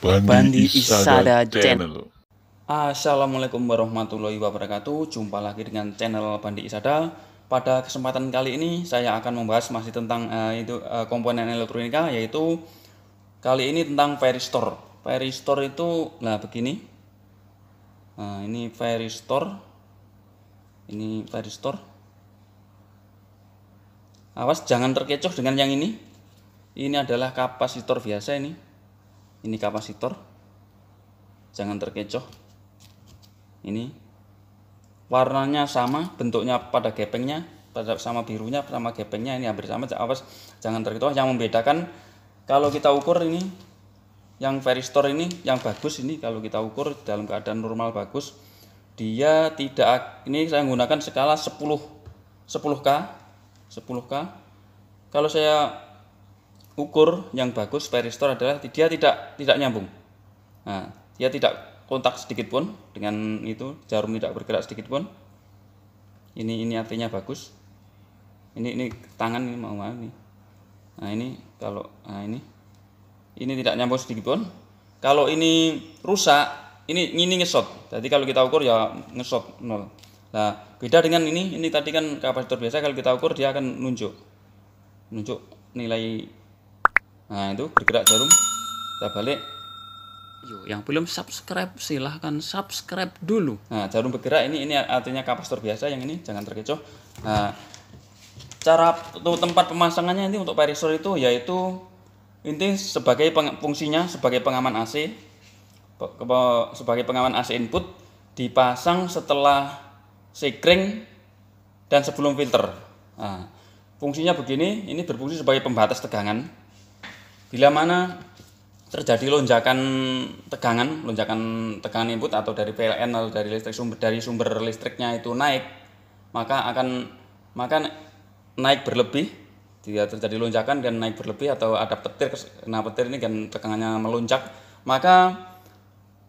Bandi, Isada, Channel. Assalamualaikum warahmatullahi wabarakatuh. Jumpa lagi dengan channel Bandi Isada. Pada kesempatan kali ini saya akan membahas masih tentang uh, itu uh, komponen elektronika yaitu kali ini tentang Veristor. Veristor itu nah begini. Nah, ini Veristor. Ini Veristor. Awas jangan terkecoh dengan yang ini. Ini adalah kapasitor biasa ini ini kapasitor jangan terkecoh ini warnanya sama bentuknya pada gepengnya pada sama birunya sama gepengnya ini hampir sama awas jangan terkecoh yang membedakan kalau kita ukur ini yang veristor ini yang bagus ini kalau kita ukur dalam keadaan normal bagus dia tidak ini saya gunakan skala 10 10K 10K kalau saya ukur yang bagus peristor adalah dia tidak tidak nyambung. Nah, dia tidak kontak sedikit pun dengan itu jarum tidak bergerak sedikit pun. Ini ini artinya bagus. Ini ini tangan ini mau mana nih. Nah ini kalau nah ini ini tidak nyambung sedikit pun. Kalau ini rusak ini ini ngesot. Jadi kalau kita ukur ya ngesot nol. Nah beda dengan ini ini tadi kan kapasitor biasa kalau kita ukur dia akan nunjuk nunjuk nilai nah itu bergerak jarum kita balik yuk yang belum subscribe silahkan subscribe dulu. Nah, jarum bergerak ini ini artinya kapasitor biasa yang ini jangan terkecoh. Nah, cara atau tempat pemasangannya ini untuk perisor itu yaitu ini sebagai peng, fungsinya sebagai pengaman AC sebagai pengaman AC input dipasang setelah sekring dan sebelum filter. Nah, fungsinya begini, ini berfungsi sebagai pembatas tegangan Bila mana terjadi lonjakan tegangan, lonjakan tegangan input atau dari PLN atau dari listrik sumber dari sumber listriknya itu naik, maka akan maka naik berlebih, tidak terjadi lonjakan dan naik berlebih atau ada petir, nah petir ini kan tegangannya melonjak, maka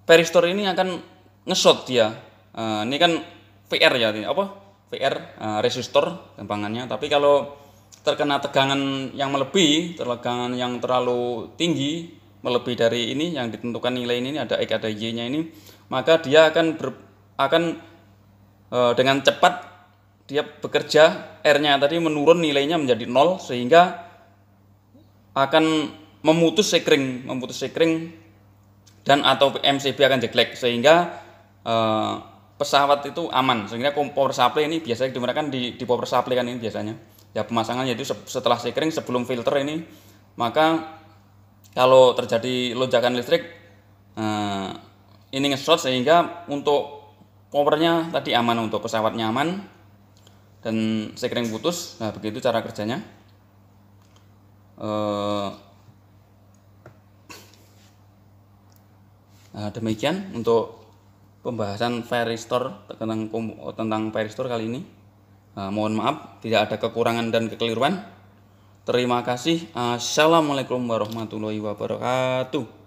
peristor ini akan ngesot dia. Eh, ini kan VR ya, apa? VR eh, resistor gampangannya. Tapi kalau terkena tegangan yang melebihi, tegangan yang terlalu tinggi, melebihi dari ini yang ditentukan nilai ini, ada x ada y-nya ini, maka dia akan ber, akan e, dengan cepat dia bekerja R-nya tadi menurun nilainya menjadi nol sehingga akan memutus sekring, memutus sekring dan atau MCB akan jelek sehingga e, pesawat itu aman sehingga power supply ini biasanya digunakan di di power supply kan ini biasanya ya pemasangan yaitu setelah sekering sebelum filter ini maka kalau terjadi lonjakan listrik eh, ini ngesot sehingga untuk powernya tadi aman untuk pesawat nyaman dan sekring putus nah begitu cara kerjanya eh, nah, demikian untuk pembahasan fire restore tentang tentang restore kali ini Nah, mohon maaf, tidak ada kekurangan dan kekeliruan. Terima kasih. Assalamualaikum warahmatullahi wabarakatuh.